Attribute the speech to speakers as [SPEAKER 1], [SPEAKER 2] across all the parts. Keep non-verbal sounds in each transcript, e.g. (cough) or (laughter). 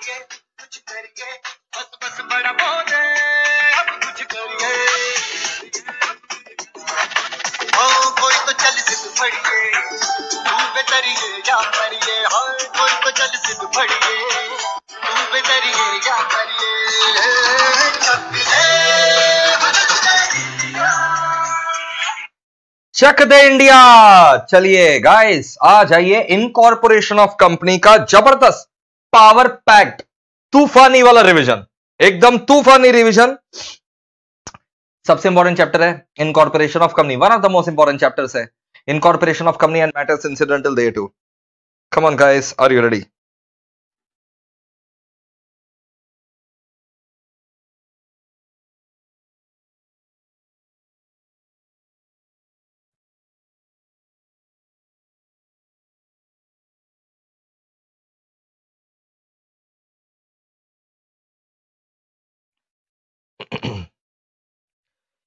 [SPEAKER 1] करिए कुछ करिए बस बस बड़ा बोले अब कुछ करिए ओ हाँ, कोई तो चल सिद्ध तू या करिए हाँ, कोई तो चल सिद्ध तू या करिए
[SPEAKER 2] चक दे इंडिया चलिए गाइस आ जाइए इनकॉर्पोरेशन ऑफ कंपनी का जबरदस्त पावर पैक्ट तूफानी वाला रिवीजन एकदम तूफानी रिवीजन सबसे इंपॉर्टेंट चैप्टर है incorporation of company one of the most important chapters है incorporation of company
[SPEAKER 1] and matters incidental day two come on guys are you ready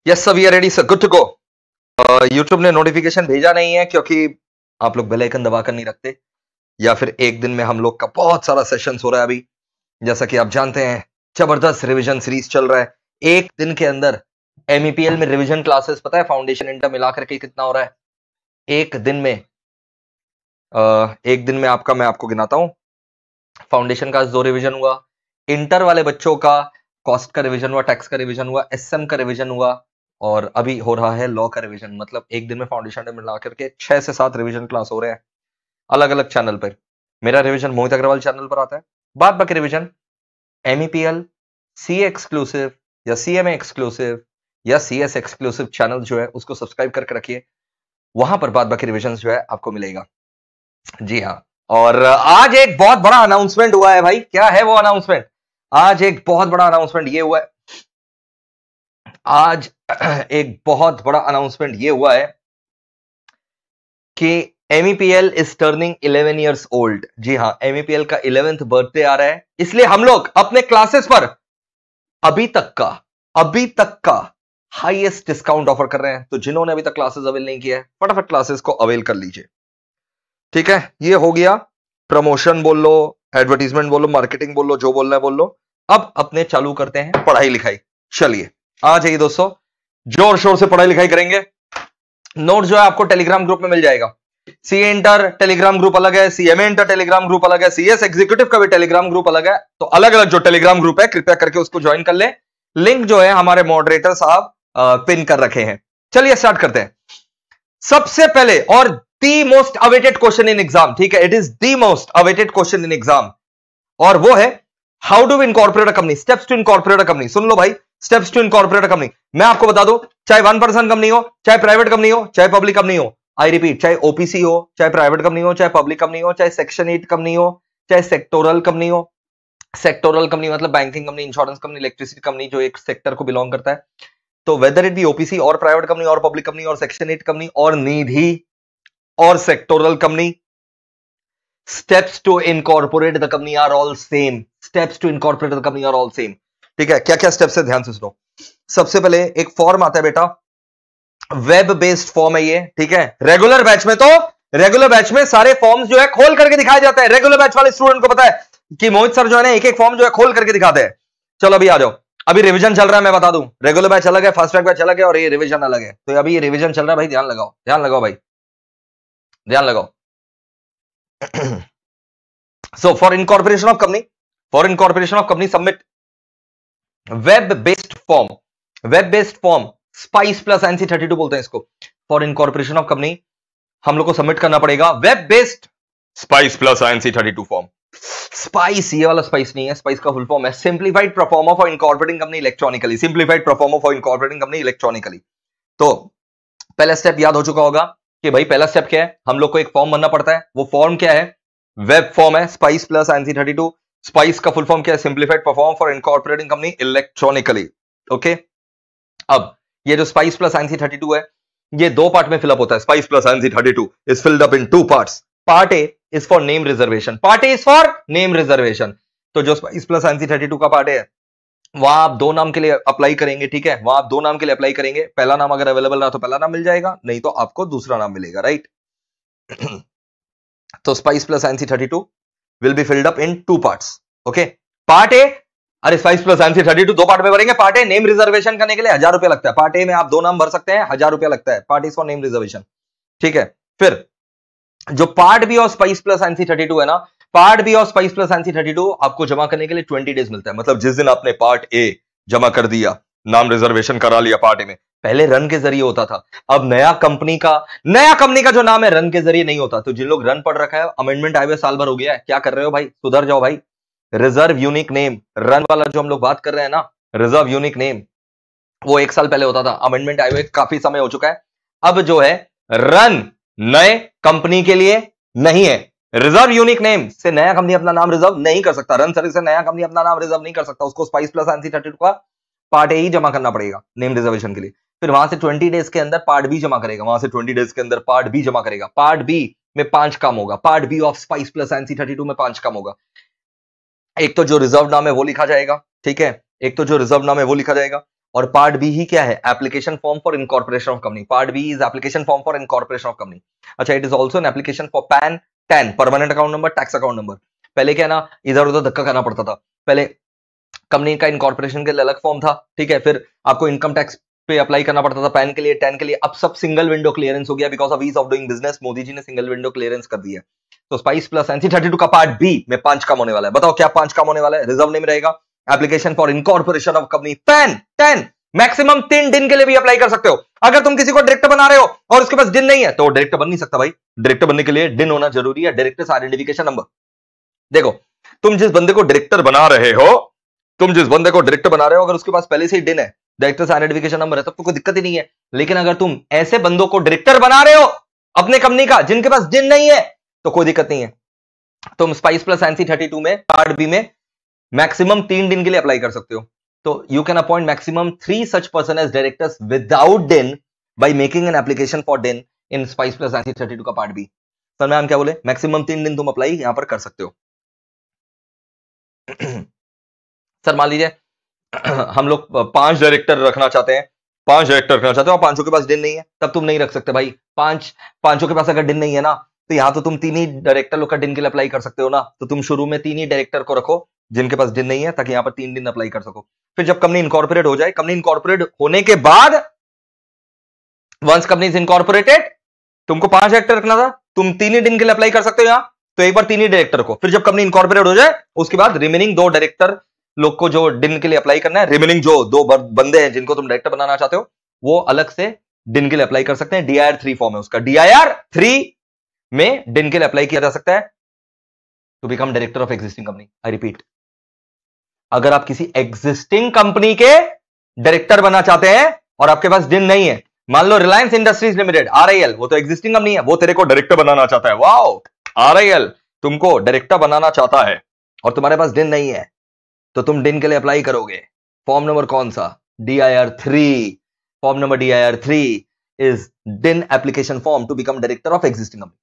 [SPEAKER 1] yes sir we are ready sir good to go YouTube ने notification भेजा नहीं है क्योंकि
[SPEAKER 2] आप लोग bell दबा कर नहीं रखते या फिर एक दिन में हम लोग का बहुत सारा सेशन हो रहा है अभी जैसा कि आप जानते हैं जबरदस्त रिविजन सीरीज चल रहा है एक दिन के अंदर एमईपीएल e में रिविजन क्लासेस पता है फाउंडेशन इंटर मिलाकर के कितना हो रहा है एक दिन में uh, एक दिन में आपका मैं आपको गिनाता हूं फाउंडेशन का दो रिविजन हुआ इंटर वाले बच्चों का कॉस्ट का रिविजन हुआ टैक्स का रिविजन हुआ एम का रिविजन हुआ और अभी हो रहा है लॉ का रिविजन मतलब एक दिन में फाउंडेशन डे मिला करके छह से सात रिविजन क्लास हो रहे हैं अलग अलग चैनल पर मेरा रिविजन मोहित अग्रवाल चैनल पर आता है बाद बाकी revision M E P L C exclusive या सी एम एक्सक्लूसिव या सी एस एक्सक्लूसिव चैनल जो है उसको सब्सक्राइब करके रखिए वहां पर बाद बाकी रिविजन जो है आपको मिलेगा जी हाँ और आज एक बहुत बड़ा अनाउंसमेंट हुआ है भाई क्या है वो अनाउंसमेंट आज एक बहुत बड़ा अनाउंसमेंट ये हुआ है आज (clears throat) एक बहुत बड़ा अनाउंसमेंट ये हुआ है कि MEPL is turning 11 years old जी हाँ एमईपीएल e का इलेवेंथ बर्थडे आ रहा है इसलिए हम लोग अपने क्लासेस पर अभी तक का अभी तक का हाईएस्ट डिस्काउंट ऑफर कर रहे हैं तो जिन्होंने अभी तक क्लासेस अवेल नहीं किया है फटाफट क्लासेस को अवेल कर लीजिए ठीक है ये हो गया प्रमोशन बोल लो एडवर्टीजमेंट बोलो मार्केटिंग बोल लो जो बोलना है बोल लो अब अपने चालू करते हैं पढ़ाई लिखाई चलिए आ जाइए दोस्तों जोर शोर से पढ़ाई लिखाई करेंगे नोट जो है आपको टेलीग्राम ग्रुप में मिल जाएगा सी इंटर टेलीग्राम ग्रुप अलग है C M inter Telegram group अलग है सीएस एग्जीक्यूटिव का भी टेलीग्राम ग्रुप अलग है तो अलग अलग जो टेलीग्राम ग्रुप है कृपया करके उसको ज्वाइन कर ले लिंक जो है हमारे मॉडरेटर साहब पिन कर रखे हैं चलिए स्टार्ट करते हैं सबसे पहले और the most awaited question in exam ठीक है it is the most awaited question in exam और वो है how do incorporate a company steps to incorporate a company सुन लो भाई स्टेप्स टू इनकॉर्पोरेट कंपनी मैं आपको बता दू चाहे वन पर्सन कंपनी हो चाहे प्राइवेट कंपनी हो चाहे पब्लिक कंपनी हो आई रिपीट चाहे ओपीसी हो चाहे प्राइवेट कंपनी हो चाहे पब्लिक कंपनी हो चाहे सेक्शन एट कंपनी हो चाहे सेक्टोरल कंपनी हो सेक्टोरल कंपनी मतलब banking company insurance company electricity company जो एक सेक्टर को बिलोंग करता है तो वेदर इट बी ओपीसी और प्राइवेट कंपनी और पब्लिक कंपनी और सेक्शन एट कंपनी और निधि और sectoral company steps to incorporate the company are all same steps to incorporate the company are all same ठीक है क्या क्या स्टेप्स है ध्यान से सुनो सबसे पहले एक फॉर्म आता है बेटा वेब बेस्ड फॉर्म है ये ठीक है रेगुलर बैच में तो रेगुलर बैच में सारे फॉर्म्स जो है खोल करके दिखाए जाते हैं रेगुलर बैच वाले स्टूडेंट को पता है कि मोहित सर जो है ना एक एक फॉर्म जो है खोल करके दिखाते हैं चलो अभी आ जाओ अभी रिवीजन चल रहा है मैं बता दूं रेगुलर बैच अलग है फास्ट ट्रैक बैच अलग है और ये रिवीजन अलग है तो अभी ये रिवीजन चल रहा है भाई ध्यान लगाओ ध्यान लगाओ भाई ध्यान लगाओ so for incorporation of company for incorporation of company submit web based form web based form spice plus NC thirty two बोलते हैं इसको फॉर इनकॉर्पोरेशन ऑफ कंपनी हम लोग को सबमिट करना पड़ेगा web based spice plus NC thirty two form spice ये वाला स्पाइस नहीं है स्पाइस का फुल फॉर्म है simplified performer for incorporating company electronically simplified performer for incorporating company electronically तो पहला स्टेप याद हो चुका होगा कि भाई पहला स्टेप क्या है हम लोग को एक फॉर्म बनना पड़ता है वो फॉर्म क्या है वेब फॉर्म है spice plus NC thirty two spice का फुल फॉर्म क्या है simplified perform for incorporating company electronically okay अब ये जो spice plus NC thirty two है ये दो पार्ट में फिलअप होता है spice plus NC thirty two is filled up in two part part A is for name reservation part A is for name reservation तो जो spice plus NC thirty two का part है वहां आप दो नाम के लिए अप्लाई करेंगे ठीक है वहां आप दो नाम के लिए अप्लाई करेंगे पहला नाम अगर अवेलेबल रहा तो पहला नाम मिल जाएगा नहीं तो आपको दूसरा नाम मिलेगा राइट (clears throat) तो spice plus NC thirty two will be filled up in two parts. Okay. Part A अरे spice plus MC thirty two दो पार्ट में भरेंगे पार्ट ए नेम रिजर्वेशन करने के लिए हजार रुपया लगता है पार्ट ए में आप दो नाम भर सकते हैं हजार रुपया लगता है part is for name reservation ठीक है फिर जो पार्ट बी और spice plus NC thirty two है ना पार्ट बी और spice plus NC thirty two आपको जमा करने के लिए ट्वेंटी डेज मिलता है मतलब जिस दिन आपने पार्ट ए जमा कर दिया नाम रिजर्वेशन करा लिया पार्ट ए में पहले रन के जरिए होता था अब नया कंपनी का नया कंपनी का जो नाम है रन के जरिए नहीं होता तो जिन लोग रन पढ़ रखा है अमेंडमेंट आए हुए साल भर हो गया है क्या कर रहे हो भाई सुधर जाओ भाई रिजर्व यूनिक नेम रन वाला जो हम लोग बात कर रहे हैं ना रिजर्व यूनिक नेम वो एक साल पहले होता था अमेंडमेंट आए हुए काफी समय हो चुका है अब जो है रन नए कंपनी के लिए नहीं है रिजर्व यूनिक नेम से नया कंपनी अपना नाम रिजर्व नहीं कर सकता रन सर्विस से नया कंपनी अपना नाम रिजर्व नहीं कर सकता उसको स्पाइस प्लस एनसी थर्टी का पार्ट ए ही जमा करना पड़ेगा नेम रिजर्वेशन के लिए फिर वहां से ट्वेंटी डेज के अंदर पार्ट बी जमा करेगा वहां से ट्वेंटी डेज के अंदर पार्ट बी जमा करेगा पार्ट बी में पांच काम होगा part B of spice plus NC thirty two में पांच काम होगा एक तो जो रिजर्व नाम है वो लिखा जाएगा ठीक है एक तो जो रिजर्व नाम है वो लिखा जाएगा और पार्ट बी ही क्या है application form for incorporation of company part B is application form for incorporation of company अच्छा it is also an application for PAN TAN permanent account number tax account number पहले क्या ना इधर उधर धक्का करना पड़ता था पहले कंपनी का इनकॉर्पोरेशन के लिए अलग फॉर्म था ठीक है फिर आपको इनकम टैक्स पे अप्लाई करना पड़ता था पैन के लिए टेन के लिए अब सब सिंगल विंडो क्लियरेंस हो गया because of ease of doing business Modi ji ने सिंगल विंडो क्लियरेंस कर दिया तो spice plus NC thirty two का पार्ट बी में पांच कम होने वाला है बताओ क्या पांच कम होने वाला है रिजर्व नेम रहेगा application for incorporation of company TAN TAN maximum तीन दिन के लिए भी अप्लाई कर सकते हो अगर तुम किसी को डायरेक्टर बना रहे हो और उसके पास दिन नहीं है तो डायरेक्टर बन नहीं सकता भाई डायरेक्टर बनने के लिए दिन होना जरूरी है डायरेक्टर आइडेंटिफिकेशन नंबर देखो तुम जिस बंदे को डायरेक्टर बना रहे हो तुम जिस बंदे को डायरेक्टर बना रहे हो अगर उसके पास पहले से ही दिन है डायरेक्टर्स आइडेंटिफिकेशन नंबर है तब तो कोई दिक्कत ही नहीं है लेकिन अगर तुम ऐसे बंदों को डायरेक्टर बना रहे हो अपने कंपनी का जिनके पास जिन नहीं है तो कोई दिक्कत नहीं है तुम spice plus NC thirty two में पार्ट बी में मैक्सिमम तीन दिन के लिए अप्लाई कर सकते हो तो you can appoint maximum three such person as directors without DIN by making an application for DIN in spice plus NC thirty two का पार्ट बी सर मैम क्या बोले मैक्सिमम तीन दिन तुम अप्लाई यहां पर कर सकते हो सर (clears throat) मान लीजिए (clears throat) हम लोग पांच डायरेक्टर रखना चाहते हैं पांच डायरेक्टर रखना चाहते हो पांचों के पास डिन नहीं है तब तुम नहीं रख सकते भाई पांच पांचों के पास अगर डिन नहीं है ना तो यहाँ तो तुम तीन ही डायरेक्टर लोग का डिन के लिए अप्लाई कर सकते हो ना तो तुम शुरू में तीन ही डायरेक्टर को रखो जिनके पास डिन नहीं है ताकि यहाँ पर तीन डिन अप्लाई कर सको फिर जब कंपनी इनकॉर्पोरेट हो जाए कंपनी इनकॉर्पोरेट होने के बाद वंस कंपनी इज इनकॉर्पोरेटेड तुमको पांच डायरेक्टर रखना था तुम तीन ही दिन के लिए अप्लाई कर सकते हो यहाँ तो एक बार तीन ही डायरेक्टर को फिर जब कंपनी इनकॉर्पोरेट हो जाए उसके बाद रिमेनिंग दो डायरेक्टर लोग को जो डिन के लिए अप्लाई करना है रिमेनिंग जो दो बंदे हैं जिनको तुम डायरेक्टर बनाना चाहते हो वो अलग से डिन के लिए अप्लाई कर सकते हैं डीआईआर थ्री फॉर्म है उसका डीआईआर थ्री में डिन के लिए अप्लाई किया जा सकता है to become director of existing company I repeat अगर आप किसी एग्जिस्टिंग कंपनी के डायरेक्टर बनना चाहते हैं और आपके पास डिन नहीं है मान लो रिलायंस इंडस्ट्रीज लिमिटेड आरआईएल वो तो एग्जिस्टिंग कंपनी है वो तेरे को डायरेक्टर बनाना चाहता है वाओ आरआईएल तुमको डायरेक्टर बनाना चाहता है और तुम्हारे पास डिन नहीं है तो तुम डिन के लिए अप्लाई करोगे फॉर्म नंबर कौन सा D I R three form number D I R three is DIN application form to become director of existing company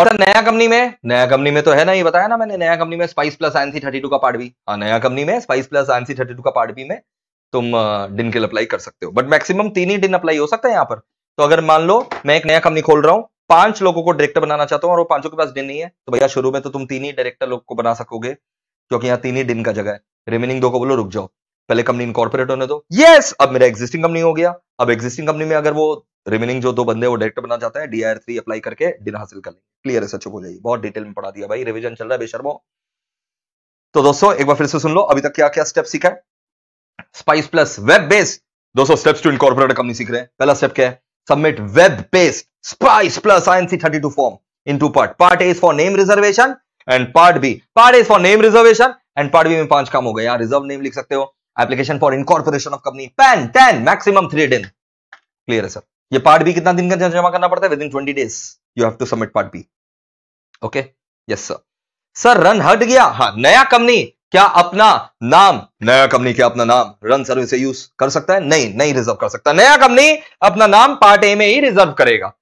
[SPEAKER 2] और नया कंपनी में नया कंपनी में तो है ना ये बताया ना मैंने नया कंपनी में spice plus NC thirty two का पार्ट भी हाँ नया कंपनी में spice plus NC thirty two का पार्ट भी में तुम डिन के लिए अप्लाई कर सकते हो बट मैक्सिमम तीन ही डिन अप्लाई हो सकता है यहां पर तो अगर मान लो मैं एक नया कंपनी खोल रहा हूं पांच लोगों को डायरेक्टर बनाना चाहता हूं और वो पांचों के पास डिन नहीं है तो भैया शुरू में तो तुम तीन ही डायरेक्टर लोग को बना सकोगे क्योंकि यहाँ तीन ही दिन का जगह है रिमेनिंग दो को बोलो रुक जाओ पहले कंपनी इनकॉर्पोरेट होने दो यस अब मेरा एग्जिस्टिंग कंपनी हो गया अब एग्जिस्टिंग कंपनी में अगर वो रिमेनिंग जो दो बंदे वो डायरेक्टर बना चाहता है डीआर थ्री अप्लाई करके दिन हासिल कर लेंगे क्लियर है सचुप हो जाएगी बहुत डिटेल में पढ़ा दिया भाई रिविजन चल रहा है बेशर्मो तो दोस्तों एक बार फिर से सुन लो अभी तक क्या क्या स्टेप सीखा है स्पाइस प्लस वेब बेस्ड दोस्तों स्टेप्स टू इनकॉर्पोरेट कंपनी सीख रहे हैं पहला स्टेप क्या है submit web based spice plus INC 32 form in two part part A is for name reservation and part B part is for name reservation and part B में पांच काम हो गए यहाँ रिजर्व नेम लिख सकते हो application for incorporation of company PAN TAN maximum three DIN clear है सर ये पार्ट बी कितना दिन का जमा करना पड़ता है within twenty days you have to submit part B okay yes sir sir RUN हट गया हाँ नया कंपनी क्या अपना नाम नया कंपनी क्या अपना नाम रन सर्विस यूज कर सकता है नहीं नहीं रिजर्व कर सकता नया कंपनी अपना नाम पार्ट ए में ही रिजर्व करेगा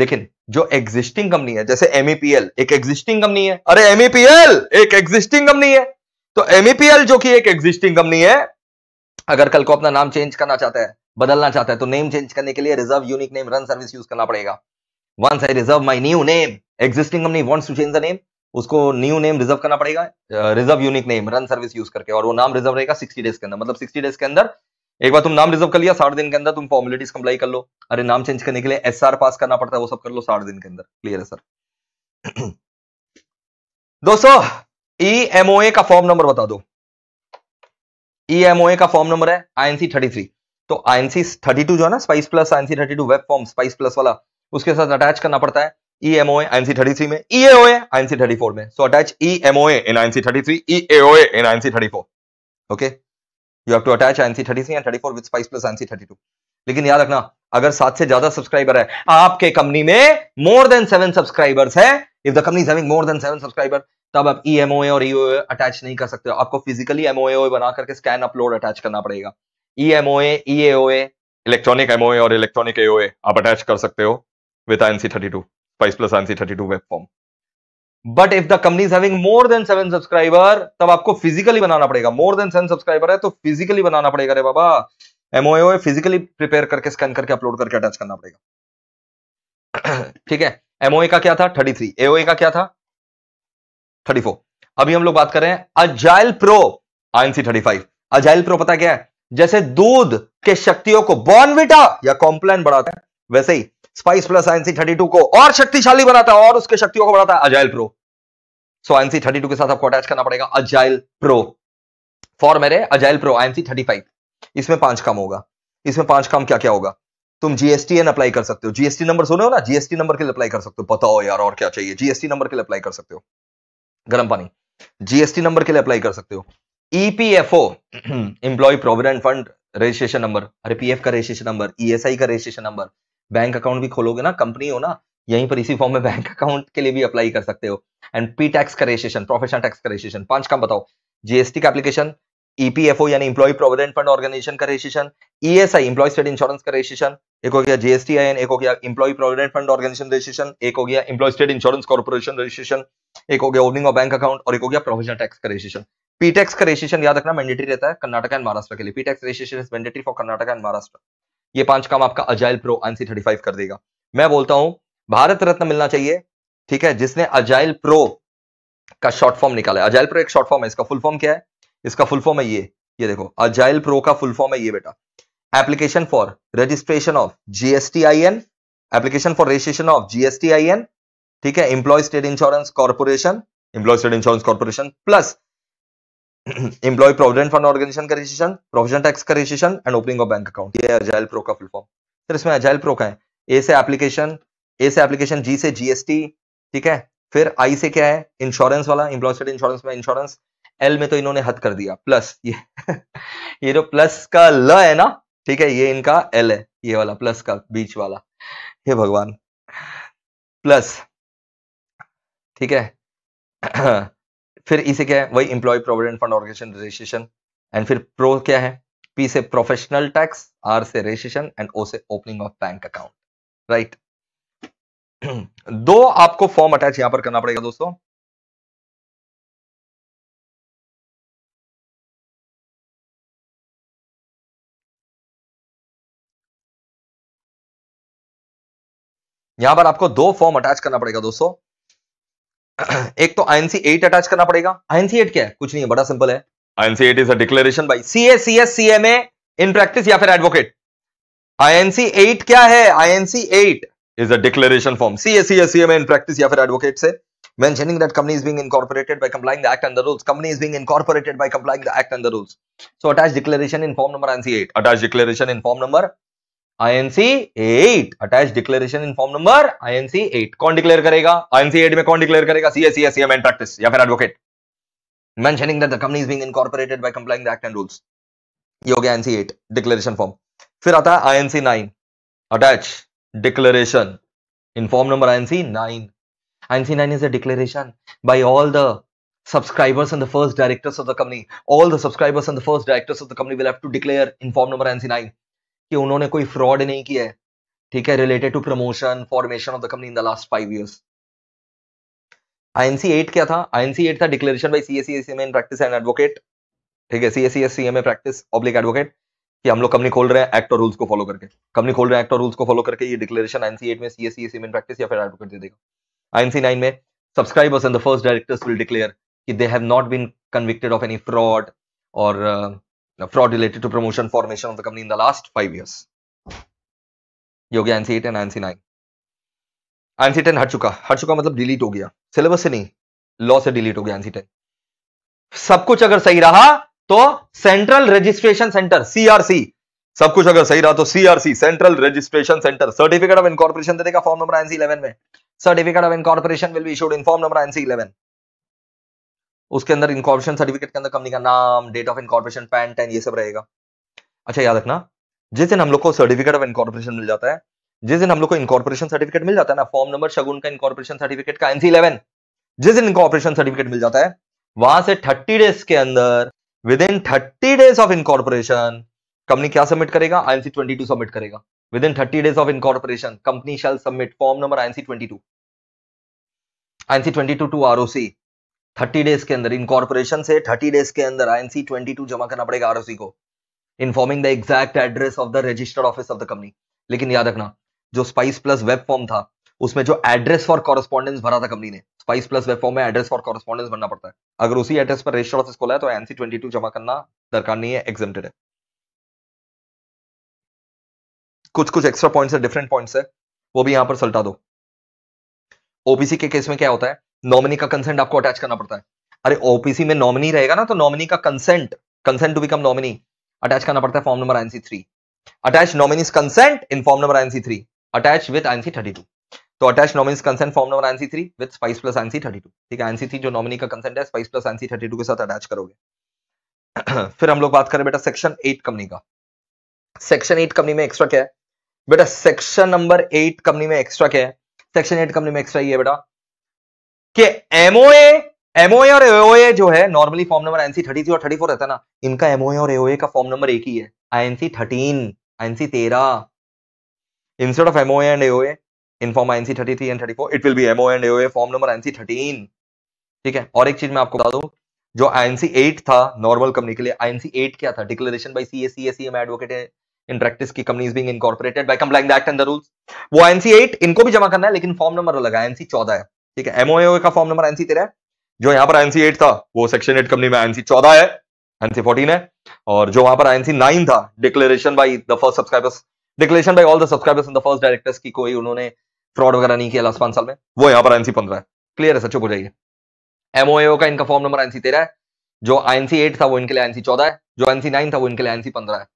[SPEAKER 2] लेकिन जो एग्जिस्टिंग कंपनी है जैसे एमईपीएल एक एग्जिस्टिंग कंपनी है अरे एमईपीएल एक एग्जिस्टिंग कंपनी है तो एमईपीएल जो कि एक एग्जिस्टिंग कंपनी है अगर कल को अपना नाम चेंज करना चाहता है बदलना चाहता है तो नेम चेंज करने के लिए reserve unique name RUN service use करना पड़ेगा once I reserve my new name existing company wants to change the name उसको न्यू नेम रिजर्व करना पड़ेगा reserve unique name RUN service use करके और वो नाम रिजर्व रहेगा सिक्सटी डेज के अंदर मतलब सिक्सटी डेज के अंदर एक बार तुम नाम रिजर्व कर लिया साठ दिन के अंदर तुम फॉर्मेलिटीज कंप्लाई कर लो अरे नाम चेंज करने के लिए एस पास करना पड़ता है वो सब कर लो साठ दिन के अंदर क्लियर है सर (clears throat) दोस्तों ई e ईएमओए का फॉर्म नंबर बता दो ई e ईएमओए का फॉर्म नंबर है आईएनसी थर्टी थ्री तो आईएनसी थर्टी टू जो है ना spice plus INC thirty two web form spice plus वाला उसके साथ अटैच करना पड़ता है E EMOA INC thirty three में ईएओए आईएनसी थर्टी फोर में so attach E EMOA in INC thirty three E EAOA in INC thirty four okay you have to attach NC thirty three and thirty four with spice plus NC thirty two लेकिन याद रखना अगर सात से ज्यादा subscriber है आपके company में मोर देन सेवन सब्सक्राइबर्स है if the company having more than seven subscriber तब आप ई e एमओ और ईओ e अटैच नहीं कर सकते आपको फिजिकली एमओए बना करके स्कैन अपलोड अटैच करना पड़ेगा E MOA E AOA electronic MOA और इलेक्ट्रॉनिक एओए आप अटैच कर सकते हो with NC thirty two spice plus NC thirty two web form but if the company having more than seven subscriber तब आपको physically बनाना पड़ेगा मोर देन सेवन सब्सक्राइबर है तो फिजिकली बनाना पड़ेगा रे बाबा एमओ फिजिकली प्रिपेयर करके स्कैन करके अपलोड करके अटैच करना
[SPEAKER 1] पड़ेगा (clears throat)
[SPEAKER 2] ठीक है एमओए का क्या था थर्टी थ्री एओए का क्या था थर्टी फोर अभी हम लोग बात कर रहे हैं agile pro INC thirty five agile pro पता क्या है जैसे दूध के शक्तियों को बॉर्नविटा या कॉम्प्लेन बढ़ाता है वैसे ही spice plus INC thirty two को और शक्तिशाली बनाता है और उसके शक्तियों को बढ़ाता है agile pro so INC thirty two के साथ आपको अटैच करना पड़ेगा अजाइल प्रो फॉर मेरे agile pro INC thirty five इसमें पांच काम होगा इसमें पांच काम क्या क्या होगा तुम जीएसटी एन अप्लाई कर सकते हो जीएसटी नंबर सुने हो ना जीएसटी नंबर के लिए अप्लाई कर सकते हो बताओ यार और क्या चाहिए जीएसटी नंबर के लिए अप्लाई कर सकते हो गर्म पानी जीएसटी नंबर के लिए अप्लाई कर सकते हो EPFO employ provident fund registration number अरे पीएफ का रजिस्ट्रेशन नंबर ईएसआई का रजिस्ट्रेशन नंबर बैंक अकाउंट भी खोलोगे ना कंपनी हो ना यहीं पर इसी फॉर्म में बैंक अकाउंट के लिए भी अप्लाई कर सकते हो एंड पी टैक्स का रजिस्ट्रेशन प्रोफेशनल टैक्स का रजिस्ट्रेशन पांच काम बताओ जीएसटी का एप्लीकेशन ईपीएफओ e यानी इंप्लॉय प्रोविडेंट फंड ऑर्गेनाइजेशन का registration I employ state insurance का रजिस्ट्रेशन एक हो गया जीएसटी आई एक हो गया employ provident fund organisation registration एक हो गया employ state insurance corporation registration एक हो गया ओपनिंग ऑफ बैंक अकाउंट और एक हो गया प्रोफेशनल टैक्स का रजिस्ट्रेशन पीटेक्स का रजिस्ट्रेशन याद रखना मैंडेटरी रहता है कर्नाटक एंड महाराष्ट्र के लिए P tax registration is mandatory for Karnataka and Maharashtra ये पांच काम आपका agile pro NC thirty five कर देगा मैं बोलता हूं भारत रत्न मिलना चाहिए ठीक है जिसने अजाइल प्रो का शॉर्ट फॉर्म निकाला है अजाइल प्रो एक शॉर्ट फॉर्म है इसका फुल फॉर्म क्या है इसका फुल फॉर्म है ये ये देखो अजाइल प्रो का फुल फॉर्म है ये बेटा application for registration of GST I N application for registration of GST I N ठीक है employ state insurance corporation employ state insurance corporation plus employ provident fund organisation का registration provision tax का registration and opening of bank account ये agile pro का full form इसमें agile pro का है ए से एप्लीकेशन ए से एप्लीकेशन जी से जीएसटी ठीक है फिर आई से क्या है इंश्योरेंस वाला इंप्लॉय इंश्योरेंस में इंश्योरेंस एल में तो इन्होंने हद कर दिया प्लस ये (laughs) ये जो प्लस का ल है ना ठीक है ये इनका एल है ये वाला प्लस का बीच वाला हे भगवान प्लस ठीक है (clears throat) फिर इसे क्या है वही employ provident fund organisation registration and फिर प्रो क्या है पी से प्रोफेशनल टैक्स आर से रजिस्ट्रेशन एंड ओ से opening of bank account right
[SPEAKER 1] दो आपको फॉर्म अटैच यहां पर करना पड़ेगा दोस्तों यहां पर आपको
[SPEAKER 2] दो फॉर्म अटैच करना पड़ेगा दोस्तों एक तो आई एनसी एट अटैच करना पड़ेगा आई एनसी एट क्या है कुछ नहीं है बड़ा सिंपल है I NC eight is a declaration by C S C S C M A in practice या फिर एडवोकेट आई एनसी एट क्या है I NC eight is a declaration form C S C S C M A in practice या फिर advocate से mentioning that company is being incorporated by complying the act and the rules company is being incorporated by complying the act and the rules so attach declaration in form number nc8 attach declaration in form number INC 8 attached declaration in form number INC 8 कौन declare करेगा INC 8 में कौन declare? करेगा CSE CM practice. Practice या फिर mentioning that the company is being incorporated by complying the act and rules ये हो गया INC 8 declaration form. फिर आता है INC 9 attached declaration in form number INC 9 INC 9 is a declaration by all the subscribers and the first directors of the company all the subscribers and the first directors of the company will have to declare in form number INC 9 कि उन्होंने कोई fraud नहीं किया है ठीक है related to promotion formation of the company in the last five years INC eight क्या था आईएनसी एट था declaration by C S C in practice and advocate ठीक है C S C S C M practice public advocate कि हम लोग company खोल रहे हैं एक्ट और रूल्स को फॉलो करके कंपनी खोल रहे हैं एक्ट और रूल्स को फॉलो करके ये डिक्लेरेशन आईएनसी एट में C S C S C in practice या फिर एडवोकेट दे देगा आईएनसी नाइन में subscribers and the first directors will declare कि they have not been convicted of any fraud और uh, fraud related to promotion formation of the company in the last five years. योगी NC eight and NC NC ten हट चुका हट चुका मतलब delete हो गया सिलेबस से नहीं लॉ से डिलीट हो गया एनसी टेन सब कुछ अगर सही रहा तो सेंट्रल रजिस्ट्रेशन सेंटर सीआरसी सब कुछ अगर सही रहा तो CRC central registration centre certificate of incorporation दे देगा फॉर्म नंबर एनसी इलेवन में certificate of incorporation will be issued in form number NC eleven उसके अंदर इनकॉर्पोरेशन सर्टिफिकेट के अंदर कंपनी का नाम date of incorporation PAN TAN ये सब रहेगा अच्छा याद रखना जिस दिन हम लोग को सर्टिफिकेट ऑफ इनकॉर्पोरेशन मिल जाता है जिस दिन हम लोग को इनकॉर्पोरेशन सर्टिफिकेट मिल जाता है ना फॉर्म नंबर शगुन का इनकॉर्पोरेशन सर्टिफिकेट का एनसी इलेवन जिस दिन इनकॉर्पोरेशन सर्टिफिकेट मिल जाता है वहां से थर्टी डेज के अंदर within thirty days of incorporation company क्या सबमिट करेगा आईएनसी ट्वेंटी टू सबमिट करेगा within thirty days of incorporation company shall submit form number INC twenty two INC twenty two to ROC thirty days के अंदर incorporation से thirty days के अंदर INC twenty to जमा करना पड़ेगा ROC को informing the exact address of the registered office of the company लेकिन याद रखना जो स्पाइस प्लस वेब फॉर्म था उसमें जो एड्रेस फॉर कॉरेस्पॉन्डेंस भरा था कंपनी ने स्पाइस प्लस वेब फॉर्म में एड्रेस फॉर कॉरेस्पॉन्डेंस भरना पड़ता है अगर उसी एड्रेस पर रजिस्टर्ड ऑफिस खोला है तो एनसी ट्वेंटी टू जमा करना दरकार नहीं है एग्जेप्टेड है कुछ कुछ एक्स्ट्रा पॉइंट्स है डिफरेंट पॉइंट्स है वो भी यहां पर सल्टा दो ओबीसी के केस में क्या होता है नॉमिनी का कंसेंट आपको अटैच करना पड़ता है अरे ओपीसी में नॉमिनी रहेगा ना तो नॉमिनी का consent consent to become nominee attach करना पड़ता है form number INC three attach nominee consent in form number INC three attach with INC thirty two तो attach nominee consent form number NC three with spice plus NC thirty two ठीक है NC three जो nominee का consent है spice plus NC thirty two के साथ attach करोगे (clears throat) फिर हम लोग बात करें बेटा सेक्शन एट कंपनी का सेक्शन एट कंपनी में एक्स्ट्रा क्या है बेटा सेक्शन नंबर एट कंपनी में एक्स्ट्रा क्या है सेक्शन एट कंपनी में एक्स्ट्रा ये बेटा कि एमओए एमओए और एओए जो है normally form number NC thirty और थर्टी रहता है ना इनका एमओए और एओए का फॉर्म नंबर एक ही है I NC thirteen I NC तेरह instead of MOA and AOA in form I NC thirty three and thirty four it will be MO and AOA form number NC thirteen ठीक है और एक चीज मैं आपको बता दू जो आई एनसी एट था नॉर्मल कंपनी के लिए आई एनसी एट क्या था declaration by C S C M advocate in practice की companies being incorporated by complying the act and the rules वो एनसी एट इनको भी जमा करना है लेकिन फॉर्म नंबर अलग है एनसी चौदह है ठीक है एमओ का फॉर्म नंबर एनसी तेरह जो यहां पर एनसी एट था वो सेक्शन एट कंपनी में एनसी चौदह है एनसी फोर्टीन है और जो वहां पर एनसी नाइन था declaration by the first subscribers declaration by all the subscribers in the first directors की कोई उन्होंने फ्रॉड वगैरह नहीं किया लास्ट पांच साल में वो यहां पर एनसी पंद्रह है क्लियर है सचुप हो जाइए एमओ का इनका फॉर्म नंबर एनसी तेरह है जो एनसी एट था वो इनके लिए एनसी चौदह है जो एनसी नाइन था वो इनके लिए एनसी पंद्रह है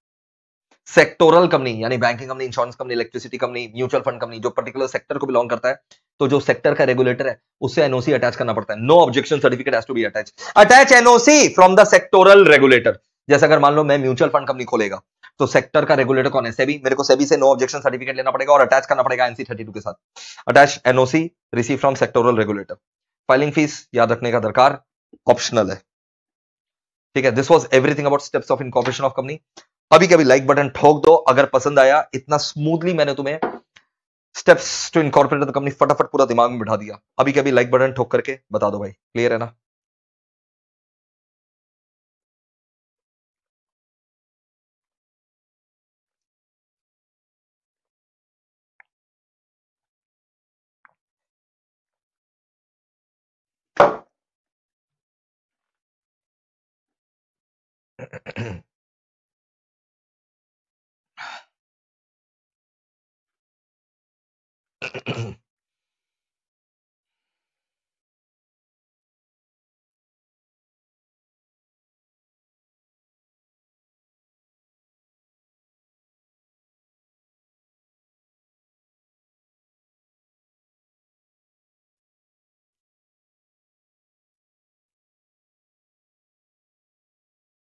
[SPEAKER 2] सेक्टोरल कंपनी यानी banking company insurance company electricity company mutual fund company जो पर्टिकुलर सेक्टर को बिलोंग करता है तो जो सेक्टर का रेगुलेटर है उससे एनओसी अटैच करना पड़ता है no objection certificate has to be attach attach NOC from the sectoral regulator जैसे अगर मान लो मैं म्यूचुअल फंड कंपनी खोलेगा तो सेक्टर का रेगुलेटर कौन है सेबी मेरे को सेबी से नो ऑब्जेक्शन सर्टिफिकेट लेना पड़ेगा और अटैच करना पड़ेगा एनसी थर्टी के साथ attach NOC receive from sectoral regulator filing fees याद रखने का दरकार ऑप्शनल है ठीक है this was everything about steps of incorporation of company अभी कभी लाइक बटन ठोक दो अगर पसंद आया इतना स्मूथली मैंने तुम्हें steps to incorporate the company फटाफट
[SPEAKER 1] पूरा दिमाग में बिठा दिया अभी कभी लाइक बटन ठोक करके बता दो भाई क्लियर है ना (clears throat) (clears throat)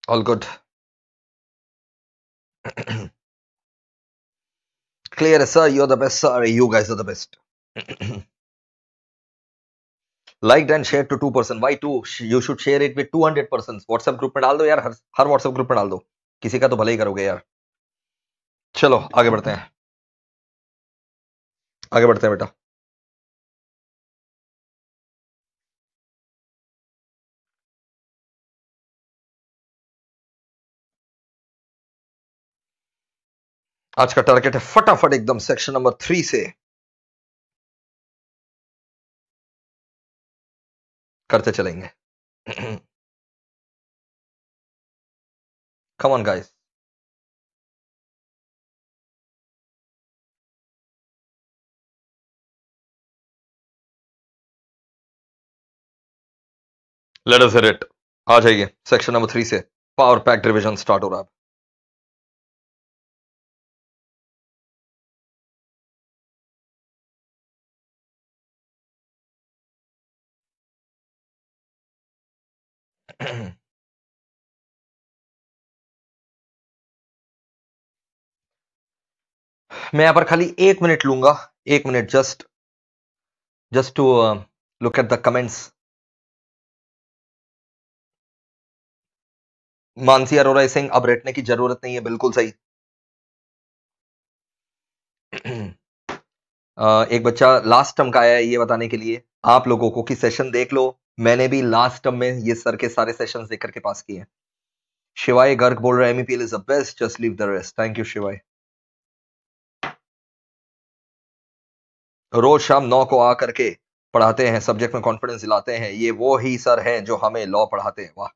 [SPEAKER 1] all good clear, sir, you're the best, sir, you guys are the best.
[SPEAKER 2] Liked and shared to two person. Why two? You should share it with 200 persons. WhatsApp group में डाल दो यार हर हर WhatsApp group में डाल दो किसी का तो भले ही करोगे यार
[SPEAKER 1] चलो आगे बढ़ते हैं आगे बढ़ते हैं बेटा आज का टारगेट है फटाफट एकदम सेक्शन नंबर थ्री से करते चलेंगे come on guys let us hit आ जाइए सेक्शन नंबर थ्री से पावर पैक डिवीजन स्टार्ट हो रहा है मैं यहां पर खाली एक मिनट लूंगा एक minute just just to look at the comments Mansi Arora Singh अब रेटने की जरूरत नहीं है बिल्कुल सही (clears throat)
[SPEAKER 2] uh, एक बच्चा लास्ट टर्म का आया है ये बताने के लिए आप लोगों को कि सेशन देख लो मैंने भी लास्ट टर्म में ये सर के सारे सेशन देख करके पास किए शिवाय गर्ग बोल रहा है is the best just leave the rest thank you Shivay रोज शाम नौ को आकर के पढ़ाते हैं सब्जेक्ट में कॉन्फिडेंस दिलाते हैं ये वो ही सर हैं जो हमें लॉ पढ़ाते हैं वाह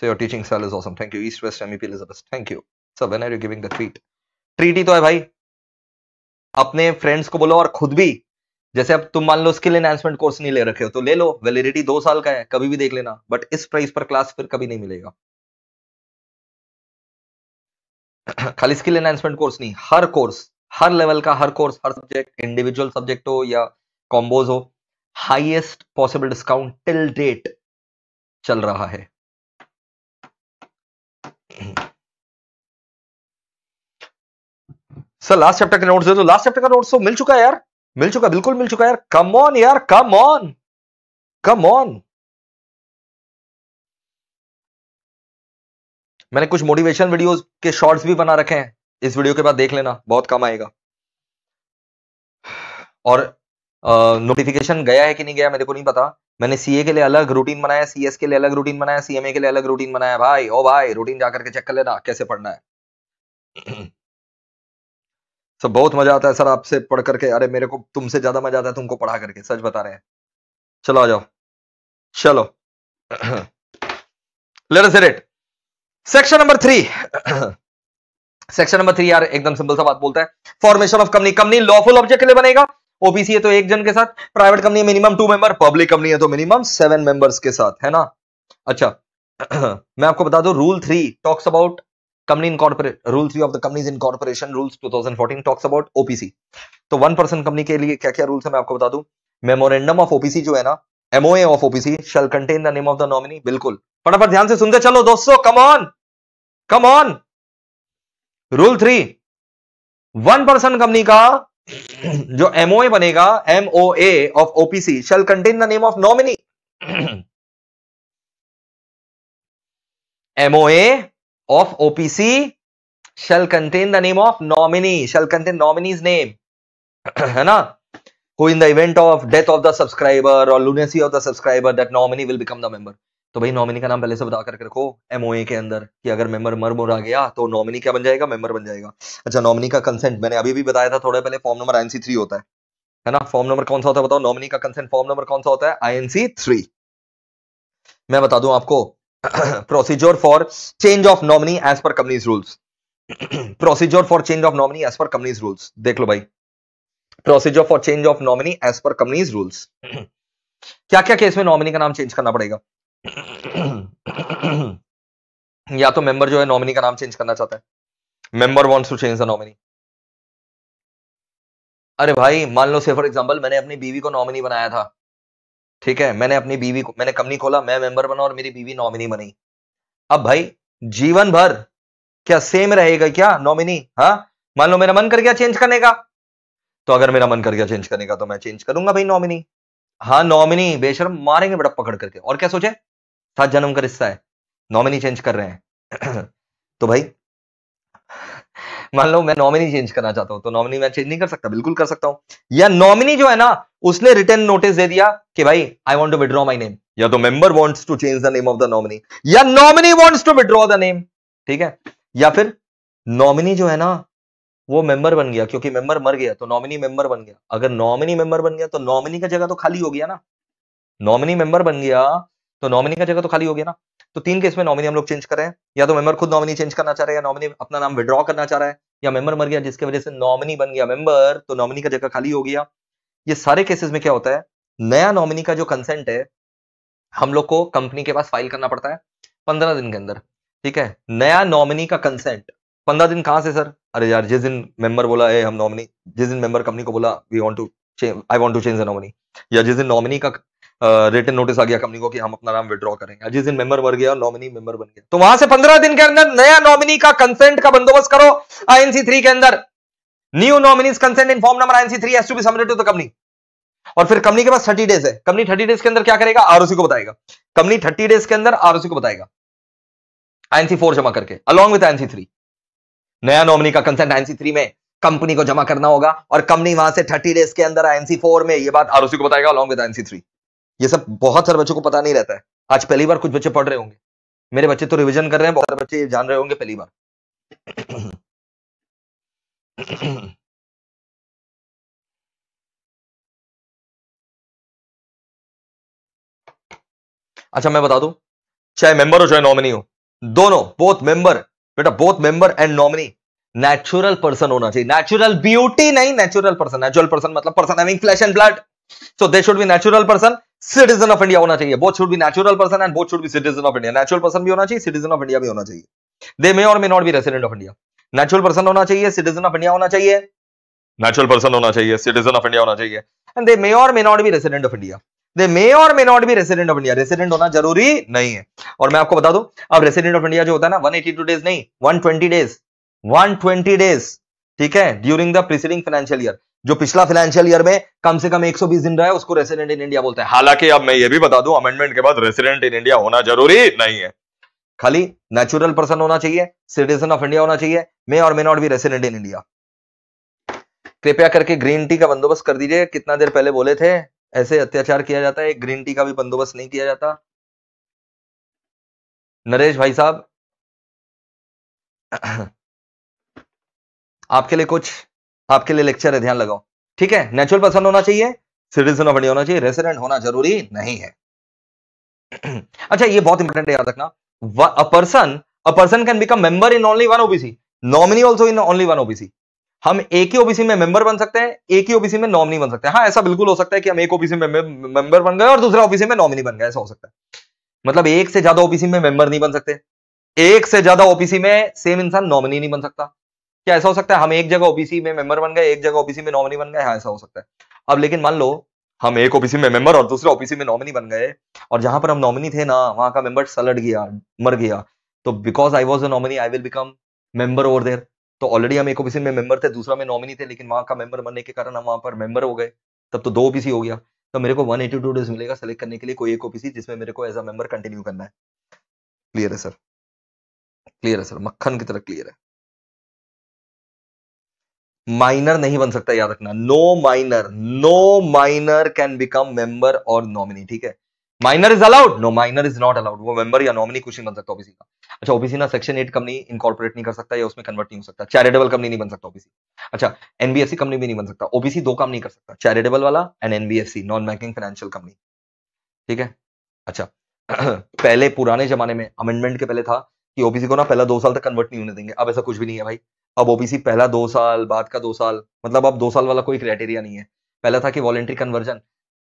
[SPEAKER 2] so your teaching cell is awesome thank you east west MEP Elizabeth thank you sir when are you giving the treat treat ही तो है भाई अपने फ्रेंड्स को बोलो और खुद भी जैसे अब तुम मान लो स्किल एनहांसमेंट कोर्स नहीं ले रखे हो तो ले लो वैलिडिटी दो साल का है कभी भी देख लेना बट इस प्राइस पर क्लास फिर कभी नहीं मिलेगा (clears throat) खाली स्किल एनहांसमेंट कोर्स नहीं हर कोर्स हर लेवल का हर कोर्स हर सब्जेक्ट इंडिविजुअल सब्जेक्ट हो या कॉम्बोज हो highest possible discount till date चल रहा है
[SPEAKER 1] सर लास्ट चैप्टर के नोट्स दे दो लास्ट चैप्टर का नोट्स तो मिल चुका है यार मिल चुका बिल्कुल मिल चुका है यार कम ऑन यार कम ऑन कम ऑन मैंने कुछ मोटिवेशन वीडियोस के शॉर्ट्स भी बना रखे हैं इस
[SPEAKER 2] वीडियो के बाद देख लेना बहुत कम आएगा और नोटिफिकेशन गया है कि नहीं गया मेरे को नहीं पता मैंने सीए के लिए अलग रूटीन बनाया सीएस के लिए अलग रूटीन बनाया सीएमए के लिए अलग रूटीन बनाया भाई ओ भाई रूटीन जाकर के चेक कर लेना कैसे पढ़ना है (clears throat) सर बहुत मजा आता है सर आपसे पढ़ करके अरे मेरे को तुमसे ज्यादा मजा आता है तुमको पढ़ा करके सच बता रहे हैं चलो आ जाओ चलो let us section number three section number three यार एकदम सिंपल सा बात बोलता है formation of company company lawful object के लिए बनेगा ओबीसी है तो एक जन के साथ प्राइवेट कंपनी है minimum two member public company है तो मिनिमम सेवन मेंबर्स के साथ है ना अच्छा (clears throat) मैं आपको बता दू rule three talks about company incorporate rule three of the companies incorporation rules 2014 talks about OPC तो वन पर्सन कंपनी के लिए क्या क्या रूल्स है मैं आपको बता दू मेमोरेंडम ऑफ ओपीसी जो है ना MOA of OPC shall contain the name of the nominee बिल्कुल फटाफट ध्यान से सुनते चलो दोस्तों come on come on rule three one person company का जो ए बनेगा MOA of OPC shall contain the name of nominee MOA of OPC shall contain the name of nominee shall contain nominee name है ना who in the event of death of the subscriber और lunacy of the subscriber that nominee will become the member तो भाई nominee का नाम पहले से बता करके रखो एमओए के अंदर कि अगर मेंबर मर मुर आ गया तो नॉमिनी क्या बन जाएगा मेंबर बन जाएगा अच्छा नॉमिनी का कंसेंट मैंने अभी भी बताया था थोड़े पहले फॉर्म नंबर आईएनसी थ्री होता है है ना फॉर्म नंबर कौन सा होता है बताओ नॉमिनी का कंसेंट फॉर्म नंबर कौन सा होता है आईएनसी थ्री मैं बता दूं आपको procedure for change of nominee as per companies rules procedure for change of nominee as per companies rules देख लो भाई procedure for change of nominee as per companies rules
[SPEAKER 1] क्या
[SPEAKER 2] क्या केस में नॉमिनी का नाम चेंज करना पड़ेगा या तो मेंबर जो है नॉमिनी का नाम चेंज करना चाहता है member wants to change the nominee अरे भाई मान लो से फॉर एग्जांपल मैंने अपनी बीवी को नॉमिनी बनाया था ठीक है मैंने अपनी बीवी को मैंने कंपनी खोला मैं मेंबर बना और मेरी बीवी नॉमिनी बनी अब भाई जीवन भर क्या सेम रहेगा क्या नॉमिनी हाँ मान लो मेरा मन कर गया चेंज करने का तो अगर मेरा मन कर गया चेंज करने का तो मैं चेंज करूंगा भाई नॉमिनी हाँ नॉमिनी बेशरम मारेंगे बड़ा पकड़ करके और क्या सोचे सात जन्म का रिश्ता है नॉमिनी चेंज कर रहे हैं (clears throat) तो भाई मान लो मैं नॉमिनी चेंज करना चाहता हूं तो नॉमिनी मैं चेंज नहीं कर सकता बिल्कुल कर सकता हूं या नॉमिनी जो है ना उसने रिटर्न नोटिस दे दिया कि भाई I want to withdraw my name या तो member wants to change the name of the nominee या nominee wants to withdraw the name ठीक है या फिर नॉमिनी जो है ना वो मेंबर बन गया क्योंकि मेंबर मर गया तो नॉमिनी मेंबर बन गया अगर नॉमिनी मेंबर बन गया तो नॉमिनी का जगह तो खाली हो गया ना नॉमिनी मेंबर बन गया तो नॉमिनी का जगह तो खाली हो गया ना तो तीन केस में नॉमिनी हम लोग चेंज कर रहे हैं या तो मेंबर खुद नॉमिनी चेंज करना चाह रहे हैं या नॉमिनी अपना नाम विड्रॉ करना चाह रहा है या मेंबर मर गया जिसकी वजह से नॉमिनी बन गया मेंबर तो नॉमिनी का जगह खाली हो गया ये सारे केसेस में क्या होता है नया नॉमिनी का जो कंसेंट है हम लोग को कंपनी के पास फाइल करना पड़ता है पंद्रह दिन के अंदर ठीक है नया नॉमिनी का कंसेंट पंद्रह दिन कहां से सर अरे यार जिस दिन मेंबर बोला है हम नॉमिनी जिस दिन मेंबर कंपनी को बोला we want to I want to change the nominee या जिस दिन नॉमिनी का रिटर्न नोटिस आ गया कंपनी को कि हम अपना नाम विड्रॉ करेंगे जिस दिन मेंबर बन गया नॉमिनी मेंबर बन गया तो वहां से पंद्रह दिन के अंदर नया नॉमिनी का कंसेंट का बंदोबस्त करो आईएनसी थ्री के अंदर new nominee consent in form number INC three is to be submitted to company और फिर कंपनी के पास थर्टी डेज है कंपनी थर्टी डेज के अंदर क्या करेगा आरओसी को बताएगा कंपनी थर्टी डेज के अंदर आरओसी को बताएगा आईएनसी फोर जमा करके अलॉन्ग विथ आईएनसी थ्री नया नॉमिनी का कंसेंट आईएनसी थ्री में कंपनी को जमा करना होगा और कंपनी वहां से थर्टी डेज के अंदर आईएनसी फोर में यह बात आरओसी को बताएगा अलॉन्ग विद आईएनसी थ्री ये सब बहुत सारे बच्चों को पता नहीं रहता है आज पहली बार कुछ बच्चे पढ़ रहे होंगे
[SPEAKER 1] मेरे बच्चे तो रिविजन कर रहे हैं बहुत सारे बच्चे जान रहे होंगे पहली बार अच्छा मैं बता दू चाहे मेंबर
[SPEAKER 2] हो चाहे नॉमिनी हो दोनों बोथ मेंबर बेटा both member and nominee natural person होना चाहिए नेचुरल ब्यूटी नहीं नेचुरल पर्सन नेचुरल पर्सन मतलब person having flesh and blood so they should be natural person citizen of India होना चाहिए both should be natural person and both should be citizen of India natural person भी होना चाहिए citizen of India भी होना चाहिए they may or may not be resident of India natural person होना चाहिए सिटीजन ऑफ इंडिया होना चाहिए नेचुरल पर्सन होना चाहिए सिटीजन ऑफ इंडिया होना चाहिए and they may or may not be resident of India they may or may not be resident of India resident होना जरूरी नहीं है और मैं आपको बता दूं अब रेसिडेंट ऑफ इंडिया जो होता है ना 182 डेज नहीं 120 डेज 120 डेज ठीक है during the preceding financial year जो पिछला फाइनेंशियल ईयर में कम से कम 120 दिन रहा है उसको रेसिडेंट इन इंडिया बोलते हैं हालांकि अब मैं ये भी बता दूं अमेंडमेंट के बाद रेसिडेंट इन इंडिया होना जरूरी नहीं है खाली नेचुरल पर्सन होना चाहिए सिटीजन ऑफ इंडिया होना चाहिए may or may not be resident in India कृपया करके ग्रीन टी का बंदोबस्त कर दीजिए कितना देर पहले बोले थे ऐसे अत्याचार किया जाता है ग्रीन टी का भी बंदोबस्त नहीं किया जाता नरेश भाई साहब (coughs) आपके लिए कुछ आपके लिए लेक्चर है ध्यान लगाओ ठीक है नेचुरल पर्सन होना चाहिए सिटीजन ऑफ इंडिया होना चाहिए रेसिडेंट होना जरूरी नहीं है (clears throat) अच्छा ये बहुत इंपॉर्टेंट है याद रखना a person a person can become member in only one OBC nominee also in only one OBC हम एक ही ओबीसी में मेंबर बन सकते हैं एक ही ओबीसी में नॉमिनी बन सकते हैं हाँ ऐसा बिल्कुल हो सकता है कि हम एक ओबीसी में मेंबर बन गए और दूसरा ओबीसी में नॉमिनी बन गए ऐसा हो सकता है मतलब एक से ज्यादा ओबीसी में मेंबर नहीं बन सकते एक से ज्यादा ओबीसी में सेम इंसान नॉमिनी नहीं बन सकता क्या ऐसा हो सकता है हम एक जगह ओबीसी में मेंबर बन गए एक जगह ओबीसी में नॉमिनी बन गए हाँ ऐसा हो सकता है अब लेकिन मान लो हम एक ओबीसी में मेंबर और दूसरे ओबीसी में नॉमिनी बन गए और जहां पर हम नॉमिनी थे ना वहां का मेंबर सलट गया मर गया तो because I was a nominee I will become member over there तो ऑलरेडी हम एक ओबीसी में मेंबर थे दूसरा में नॉमिनी थे लेकिन वहां का मेंबर बनने के कारण हम वहां पर मेंबर हो गए तब तो दो ओबीसी हो गया तो मेरे को 182 डेज मिलेगा सेलेक्ट करने के लिए कोई एक ओबीसी जिसमें मेरे को एज अ मेंबर कंटिन्यू करना है
[SPEAKER 1] क्लियर है सर क्लियर है सर मक्खन की तरह क्लियर है
[SPEAKER 2] माइनर नहीं बन सकता याद रखना no minor no minor can become member और नॉमिनी ठीक है minor is allowed no minor is not allowed वो मेंबर या नॉमिनी कुछ नहीं बन सकता ओबीसी का अच्छा ओबीसी ना सेक्शन एट कंपनी इनकॉर्पोरेट नहीं कर सकता या उसमें कन्वर्ट नहीं हो सकता चैरिटेबल कंपनी नहीं बन सकता ओबीसी अच्छा एनबीएससी कंपनी भी नहीं बन सकता ओबीसी दो काम नहीं कर सकता चैरिटेबल वाला and NBSC non banking financial company ठीक है अच्छा (clears throat) पहले पुराने जमाने में अमेंडमेंट के पहले था कि ओबीसी को ना पहला दो साल तक कन्वर्ट नहीं होने देंगे अब ऐसा कुछ भी नहीं है भाई अब ओबीसी पहला दो साल बाद का दो साल मतलब अब दो साल वाला कोई क्राइटेरिया नहीं है पहला था कि voluntary conversion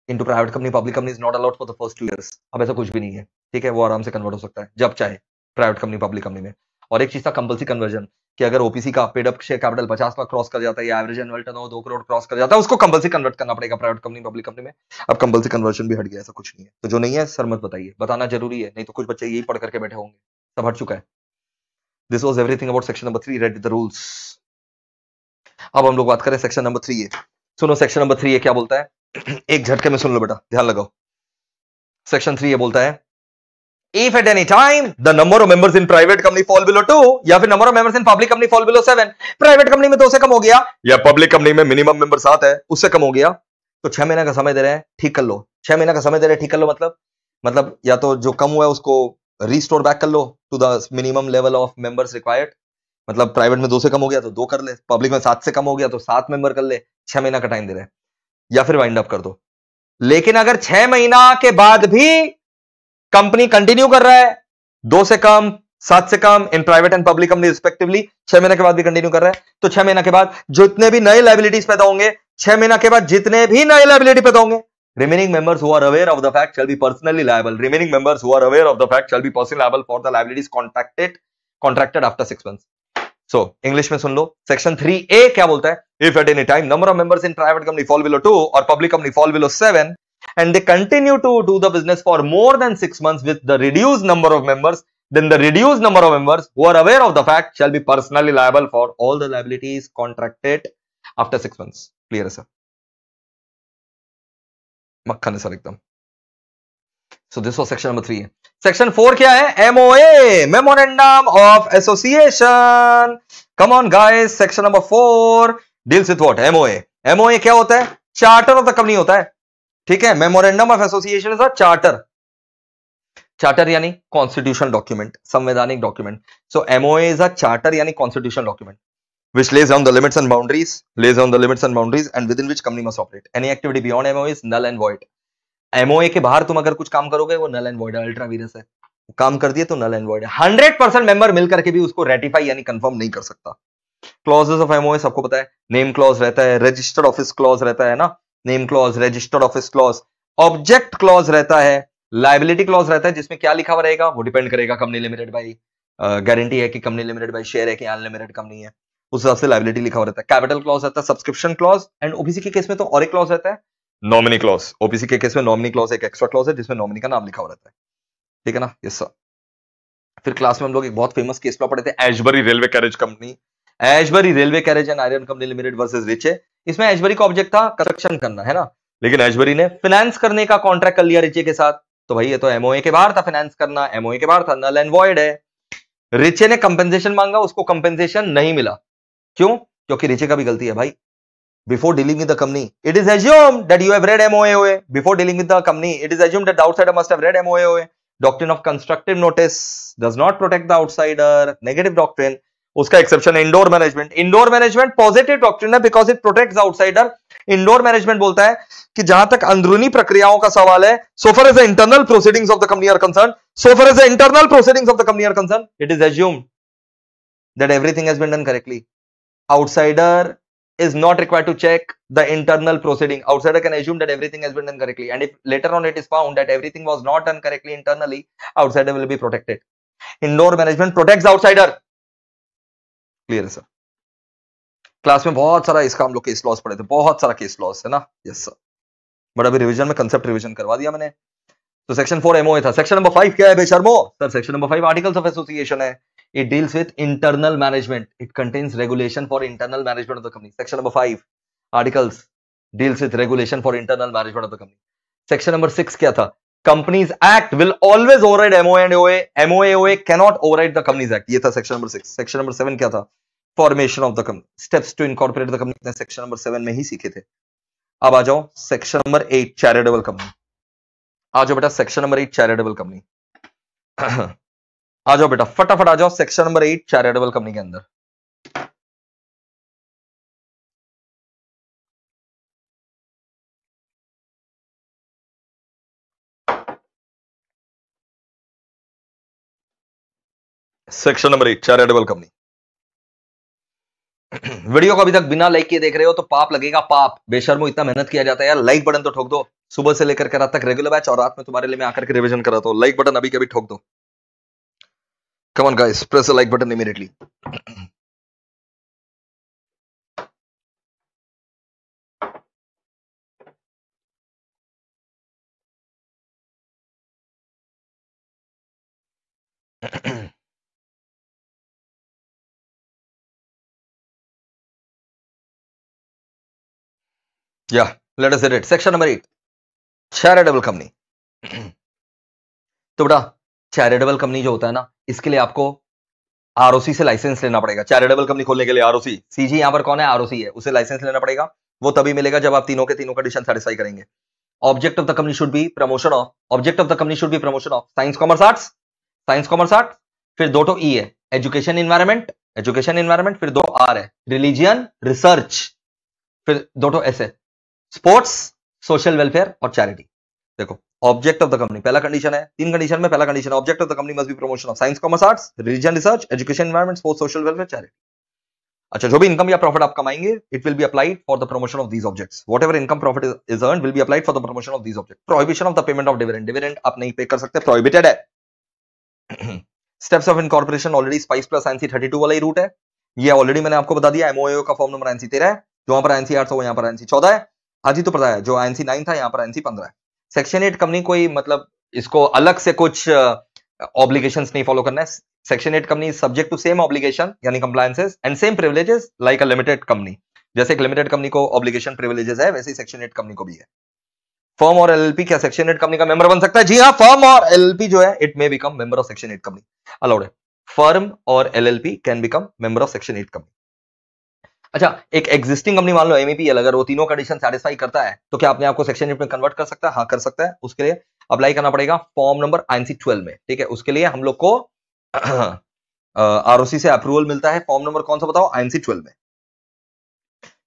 [SPEAKER 2] into private company public company is not allowed for the first two years अब ऐसा कुछ भी नहीं है ठीक है वो आराम से कन्वर्ट हो सकता है जब चाहे प्राइवेट कंपनी पब्लिक कंपनी में और एक चीज था कंपल्सरी कन्वर्जन कि अगर ओपीसी का पेड अप शेयर कैपिटल पचास लाख क्रॉस कर जाता है या एवरेज एनुअल टर्न दो करोड़ क्रॉस कर जाता है उसको कंपल्सरी कन्वर्ट करना पड़ेगा प्राइवेट कंपनी पब्लिक कंपनी में अब कंपल्सरी कन्वर्जन भी हट गया ऐसा कुछ नहीं है तो जो नहीं है सर मत बताइए बताना जरूरी है नहीं तो कुछ बच्चे यही पढ़ करके बैठे होंगे सब हट चुका है this was everything about section number three read the rules अब हम लोग बात करें सेक्शन नंबर थ्री सुनो सेक्शन नंबर थ्री क्या बोलता है (clears throat) एक झटके में सुन लो बेटा ध्यान लगाओ सेक्शन थ्री ए बोलता है if at any time the number of members in private company fall below 2 या फिर number of members in public company fall below 7 private company में 2 तो से कम हो गया या public company में minimum member सात है उससे कम हो गया तो छह महीना का समय दे रहे हैं ठीक कर लो छह महीना का समय दे रहे हैं ठीक कर लो मतलब मतलब या तो जो कम हुआ है उसको रीस्टोर बैक कर लो to the minimum level of members required मतलब प्राइवेट में दो से कम हो गया तो दो कर ले पब्लिक में सात से कम हो गया तो सात मेंबर कर ले छह महीना का टाइम दे रहे या फिर वाइंड अप कर दो लेकिन अगर छह महीना के बाद भी कंपनी कंटिन्यू कर रहा है दो से कम सात से कम in private and public company respectively छह महीने के बाद भी कंटिन्यू कर रहा है तो छह महीना के बाद जितने भी नए लाइबिलिटीज पैदा होंगे छह महीना के बाद जितने भी नए लाइबिलिटी पैदा होंगे Remaining members who are aware of the fact shall be personally liable. Remaining members who are aware of the fact shall be personally liable for the liabilities contracted contracted after six months. So, English में सुन Section three A ए क्या If at any time number of members in private company fall below two or public company fall below seven, and they continue to do the business for more than six months with the reduced number of members, then the reduced number of members who are aware of the fact shall be personally liable for all the liabilities contracted after six months clear sir मक्खन है sir एकदम so this was section number three section four क्या है MOA memorandum of association come on guys section number four deals with what MOA MOA क्या होता है charter of the company होता है ठीक है memorandum of association is a charter charter यानी कॉन्स्टिट्यूशन डॉक्यूमेंट संवैधानिक document so MOA is a charter यानी constitution document which lays down the limits and boundaries, lays down the limits and boundaries and within which company must operate. Any activity beyond MOA is null and void. MOA के बाहर तुम अगर कुछ काम करोगे वो null and void है ultra vires है काम कर दिए तो null and void है हंड्रेड परसेंट मेंबर मिलकर के भी उसको रेटिफाई यानी कंफर्म नहीं कर सकता क्लॉजेस ऑफ एमओए सबको पता है नेम क्लॉज रहता है रजिस्टर्ड ऑफिस क्लॉज रहता है ना name clause registered office clause object clause रहता है लाइबिलिटी क्लॉज रहता है जिसमें क्या लिखा हुआ रहेगा वो डिपेंड करेगा कंपनी लिमिटेड बाई गारंटी है कि कंपनी लिमिटेड बाई शेयर है कि अनलिमिटेड कंपनी है उस हिसाब से लाइबिलिटी लिखा हुआ रहता है कैपिटल क्लॉज रहता है सब्सक्रिप्शन क्लॉज एंड ओबीसी के केस में तो और एक क्लॉज रहता है नॉमिनी क्लॉज ओबीसी के केस में नॉमिनी क्लॉज एक एक्स्ट्रा क्लॉज है जिसमें नॉमिनी का नाम लिखा हुआ रहता है ठीक है ना यस सर फिर क्लास में हम लोग एक बहुत फेमस केस लॉ पढ़े थे Ashbury railway carriage company Ashbury railway carriage and iron company limited versus Riche है इसमें एजबरी का ऑब्जेक्ट था कंस्ट्रक्शन करना है ना लेकिन एजबरी ने फाइनेंस करने का कॉन्ट्रैक्ट कर लिया रिचे के साथ तो भाई ये तो एमओए के बाहर था फाइनेंस करना एमओए के बाहर था नल एंड वॉइड है रिचे ने कंपेंसेशन मांगा उसको कंपेंसेशन नहीं मिला क्यों क्योंकि नीचे का भी गलती है भाई before dealing with company it is assume that you have read MOA हुए before dealing with the company it is assume that outsider must have read MOA हुए doctrine of constructive notice does not protect the outsider negative doctrine उसका exception है indoor management indoor management positive doctrine है because it protect outsider indoor management बोलता है कि जहां तक अंदरूनी प्रक्रियाओं का सवाल है so far as internal proceedings of the company are concern so far as internal proceedings of the company are concern it is assume that everything has been done correctly outsider is not required to check the internal proceeding outsider can assume that everything has been done correctly and if later on it is found that everything was not done correctly internally outsider will be protected indoor management protects outsider clear sir class में बहुत सारा इसका हम लोग case laws पढ़े थे बहुत सारा केस लॉस है ना यस सर बट अभी रिवीजन में कंसेप्ट रिवीजन करवा दिया मैंने तो सेक्शन फोर एमओ था सेक्शन नंबर फाइव क्या है बेशर्मो sir section number five articles of association है It deals with internal management. It contains regulation for internal management of the company. Section number 5 articles, deals with regulation for internal management of the company. Section number 6 kya tha Companies Act will always override MOA and OA. MOA OA cannot override the Companies Act. ye tha section number 6 Section number 7 kya tha Formation of the company. Steps to incorporate the company. इतने section number 7 mein hi sikhe the ab aa jao section number 8 charitable company. aa jao beta section number 8 charitable company.
[SPEAKER 1] आ जाओ बेटा फटाफट आ जाओ section number eight charitable company के अंदर section number eight charitable company video
[SPEAKER 2] को अभी तक बिना लाइक किए देख रहे हो तो पाप लगेगा पाप बेशर्मो इतना मेहनत किया जाता है यार लाइक बटन तो ठोक दो सुबह से लेकर के रात तक रेगुलर बैच और रात में तुम्हारे लिए मैं आकर के रिवीजन कराता हूँ लाइक बटन अभी कभी ठोक दो
[SPEAKER 1] Come on guys, press the like button immediately. yeah, let us edit. Section number 8.
[SPEAKER 2] Charitable company. तो बेटा चैरिटेबल कंपनी जो होता है ना इसके लिए आपको आरओसी से लाइसेंस लेना पड़ेगा चैरिटेबल कंपनी खोलने के लिए आरओसी सीजी यहां पर कौन है आरओसी है उसे लाइसेंस लेना पड़ेगा वो तभी मिलेगा जब आप तीनों के तीनों कंडीशन सेटिस्फाई करेंगे object of the company should be promotion of object of the company should be promotion of science commerce arts science commerce arts फिर दो तो ई e है एजुकेशन इन्वायरमेंट एजुकेशन इन्वायरमेंट फिर दो आर है religion research फिर दो तो एस है स्पोर्ट्स सोशल वेलफेयर और चैरिटी देखो ऑब्जेक्ट ऑफ द कंपनी पहला कंडीशन है तीन कंडीशन में पहला condition object of the company must be promotion of science commerce arts religion research education environment sports social welfare charity अच्छा जो भी इनकम या प्रॉफिट आप कमाएंगे it will be applied for the promotion of these objects whatever income profit is earn will be applied for the promotion of these object prohibition of the payment of dividend dividend आप नहीं pay कर सकते prohibited
[SPEAKER 1] है
[SPEAKER 2] steps of incorporation already SPICe plus NC thirty two वाला ही root है ये already मैंने आपको बता दिया एमओओ का फॉर्म नंबर एनसी तेरह है जो वहां पर एनसी आठ सौ यहाँ पर एनसी चौदह है आज ही तो पता है जो एनसी नाइन था यहाँ पर एनसी पंद्रह है सेक्शन एट कंपनी कोई मतलब इसको अलग से कुछ ऑब्लिगेशन नहीं फॉलो करना है section eight company subject to same obligation यानी compliances and same privileges like a limited company जैसे एक लिमिटेड कंपनी को ऑब्लिगेशन प्रिवेजेस है वैसे ही सेक्शन एट कंपनी को भी है फर्म और एलएलपी क्या सेक्शन एट कंपनी का मेंबर बन सकता है जी हाँ फर्म और एलएलपी जो है it may become member of section eight company allowed है फर्म और LLP can become member of section eight company अच्छा एक एग्जिस्टिंग कंपनी मान लो एमईपीएल अगर वो तीनों कंडीशन सेटिस्फाई करता है तो क्या अपने आपको सेक्शन में कन्वर्ट कर सकता है हाँ कर सकता है उसके लिए अप्लाई करना पड़ेगा फॉर्म नंबर आईनसी ट्वेल्व में ठीक है उसके लिए हम लोग को आरओसी (clears throat) से अप्रूवल मिलता है फॉर्म नंबर कौन सा बताओ आईनसी ट्वेल्व में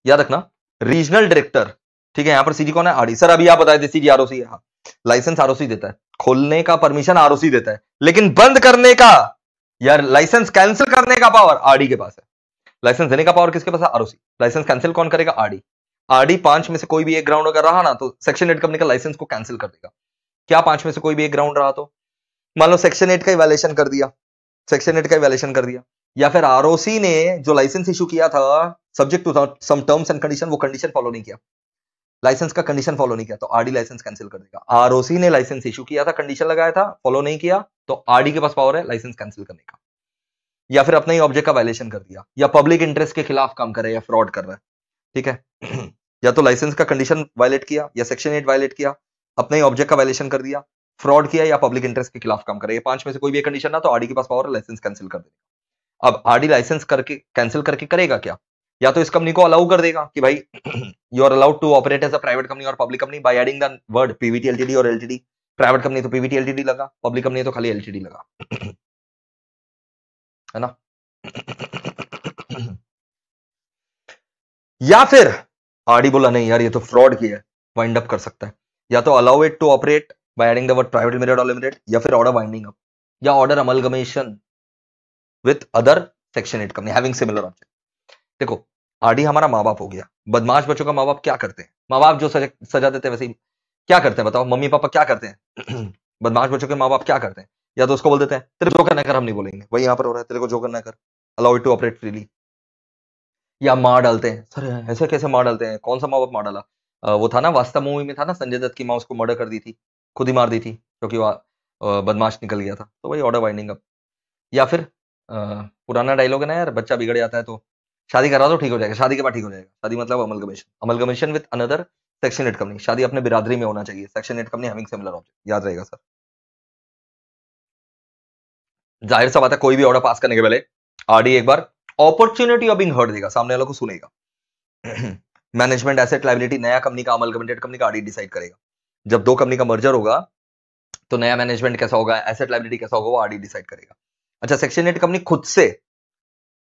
[SPEAKER 2] याद रखना रीजनल डायरेक्टर ठीक है यहाँ पर सीजी कौन है आरडी सर अभी आप बताए थे सीजी आरओसी हाँ लाइसेंस आरओसी देता है खोलने का परमिशन आरओसी देता है लेकिन बंद करने का यार लाइसेंस कैंसिल करने का पावर आरडी के पास है लाइसेंस देने का पावर किसके पास है आरओसी लाइसेंस कैंसिल कौन करेगा आरडी आरडी पांच में से कोई भी एक ग्राउंड अगर रहा ना तो सेक्शन एट कंपनी का लाइसेंस को कैंसिल कर देगा क्या पांच में से कोई भी एक ग्राउंड रहा तो मान लो सेक्शन एट का इवेलेशन कर दिया सेक्शन एट का इवेलेशन कर दिया या फिर आरओसी ने जो लाइसेंस इशू किया था subject to some terms and condition वो कंडीशन फॉलो नहीं किया लाइसेंस का कंडीशन फॉलो नहीं किया तो आरडी लाइसेंस कैंसिल कर देगा आरओसी ने लाइसेंस इशू किया था कंडीशन लगाया था फॉलो नहीं किया तो आरडी के पास पावर है लाइसेंस कैंसिल करने का या फिर अपने ही ऑब्जेक्ट का वायलेशन कर दिया या पब्लिक इंटरेस्ट के खिलाफ काम कर रहा है या फ्रॉड कर रहा है ठीक है (clears throat) या तो लाइसेंस का कंडीशन वायलेट किया या सेक्शन एट वायलेट किया अपने ही ऑब्जेक्ट का वायलेशन कर दिया फ्रॉड किया या पब्लिक इंटरेस्ट के खिलाफ काम कर रहा है पांच में से कोई भी कंडीशन ना तो आरडी के पास पावर लाइसेंस कैंसिल कर देगा अब आरडी लाइसेंस करके कैंसिल करके करेगा क्या या तो इस कंपनी को अलाउ कर देगा कि भाई you are allowed to operate as a private company और public company by adding the word PVT LTD और एलटीडी प्राइवेट कंपनी तो पीवीटी एलटीडी लगा पब्लिक कंपनी तो खाली एलटीडी लगा (clears throat) है ना या फिर आरडी बोला नहीं यार ये तो फ्रॉड की है वाइंड अप कर सकता है या तो allow it to operate by adding the word private limited और लिमिटेड या फिर ऑर्डर वाइंडिंग अप या order amalgamation with other section eight company having similar object देखो आरडी हमारा माँ बाप हो गया बदमाश बच्चों का माँ बाप क्या करते हैं माँ बाप जो सजा सजा देते हैं वैसे ही क्या करते हैं बताओ मम्मी पापा क्या करते हैं (clears throat) बदमाश बच्चों के माँ बाप क्या करते हैं या तो उसको बोल देते हैं तेरे को जो करना कर हम नहीं बोलेंगे वही यहाँ पर हो रहा है तेरे को जो करना कर allow it to operate freely या मार डालते हैं सर ऐसे कैसे मार डालते हैं कौन सा माँ बाप मार डाला वो था ना वास्तव मूवी में था ना संजय दत्त की माँ उसको मर्डर कर दी थी खुद ही मार दी थी क्योंकि वह बदमाश निकल गया था तो वही ऑर्डर वाइंडिंग अप या फिर पुराना डायलॉग है ना यार बच्चा बिगड़ जाता है तो शादी करा दो ठीक हो जाएगा शादी के बाद ठीक हो जाएगा शादी मतलब amalgamation amalgamation with another section eight company शादी अपने बिरादरी में होना चाहिए section eight company having similar object याद रहेगा सर जाहिर सा बात है कोई भी ऑर्डर पास करने के पहले आरडी एक बार अपॉर्चुनिटी ऑफ बिंग हर्ड देगा सामने वालों को सुनेगा मैनेजमेंट एसेट लाइबिलिटी नया कंपनी का अमल कंपनी का आरडी डिसाइड करेगा जब दो कंपनी का मर्जर होगा तो नया मैनेजमेंट कैसा होगा एसेट लाइबिलिटी कैसा होगा वो आरडी डिसाइड करेगा अच्छा सेक्शन एट कंपनी खुद से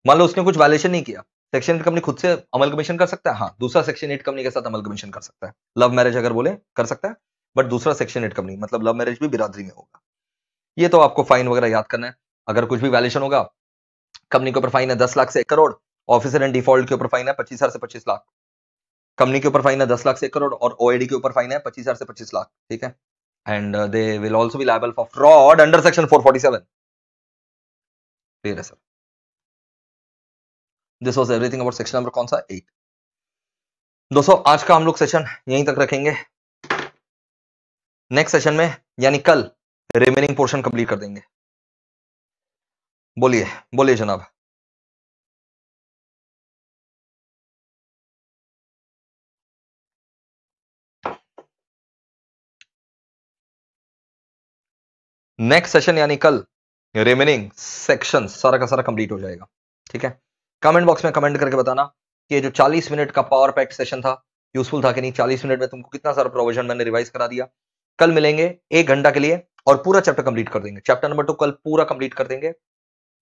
[SPEAKER 2] मान लो उसने कुछ वायलेशन नहीं किया सेक्शन एट कंपनी खुद से अमल कमीशन कर सकता है हाँ दूसरा सेक्शन एट कंपनी के साथ अमल कमीशन कर सकता है लव मैरिज अगर बोले कर सकता है बट दूसरा सेक्शन एट कंपनी मतलब लव मैरिज भी बिरादरी में होगा ये तो आपको फाइन वगैरह याद करना है अगर कुछ भी वैल्यूशन होगा कंपनी के ऊपर फाइन है दस लाख से एक करोड़ ऑफिसर एंड डिफॉल्ट के ऊपर फाइन है पच्चीस हजार से पच्चीस लाख कंपनी के ऊपर फाइन है दस लाख से एक करोड़ और ओएडी के ऊपर फाइन है पच्चीस हजार से पच्चीस लाख ठीक है and they will also be liable for fraud under section four forty seven clear है sir this was everything about section number कौन सा एट दोस्तों आज का हम लोग सेशन यहीं तक रखेंगे
[SPEAKER 1] नेक्स्ट सेशन में यानी कल रिमेनिंग पोर्शन कंप्लीट कर देंगे बोलिए बोलिए जनाब नेक्स्ट सेशन यानी कल रिमेनिंग
[SPEAKER 2] सेक्शन सारा का सारा कंप्लीट हो जाएगा ठीक है कमेंट बॉक्स में कमेंट करके बताना कि जो 40 मिनट का पावर पैक्ट सेशन था यूजफुल था कि नहीं 40 मिनट में तुमको कितना सारा प्रोविजन मैंने रिवाइज करा दिया कल मिलेंगे एक घंटा के लिए और पूरा चैप्टर कंप्लीट कर देंगे चैप्टर नंबर टू कल पूरा कंप्लीट कर देंगे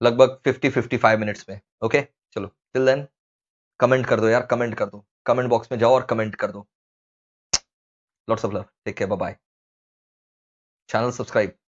[SPEAKER 2] लगभग 50 55 मिनट्स में ओके चलो टिल देन कमेंट कर दो
[SPEAKER 1] यार कमेंट कर दो कमेंट बॉक्स में जाओ और कमेंट कर दो lots of love take care bye bye channel subscribe